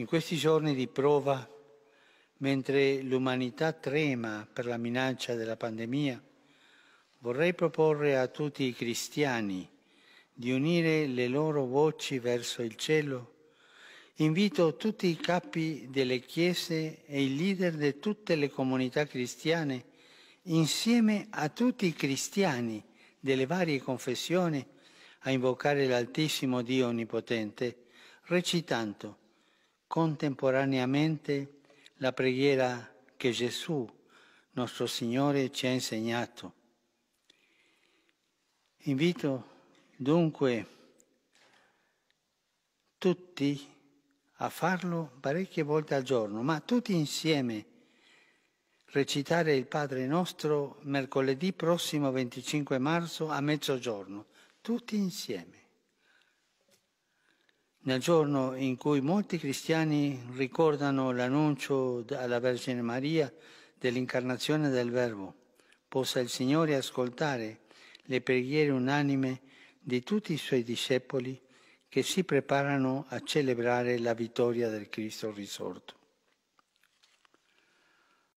In questi giorni di prova, mentre l'umanità trema per la minaccia della pandemia, vorrei proporre a tutti i cristiani di unire le loro voci verso il cielo. Invito tutti i capi delle chiese e i leader di tutte le comunità cristiane, insieme a tutti i cristiani delle varie confessioni, a invocare l'Altissimo Dio Onnipotente, recitando contemporaneamente la preghiera che Gesù, nostro Signore, ci ha insegnato. Invito dunque tutti a farlo parecchie volte al giorno, ma tutti insieme recitare il Padre nostro mercoledì prossimo 25 marzo a mezzogiorno, tutti insieme. Nel giorno in cui molti cristiani ricordano l'annuncio alla Vergine Maria dell'incarnazione del Verbo, possa il Signore ascoltare le preghiere unanime di tutti i suoi discepoli che si preparano a celebrare la vittoria del Cristo risorto.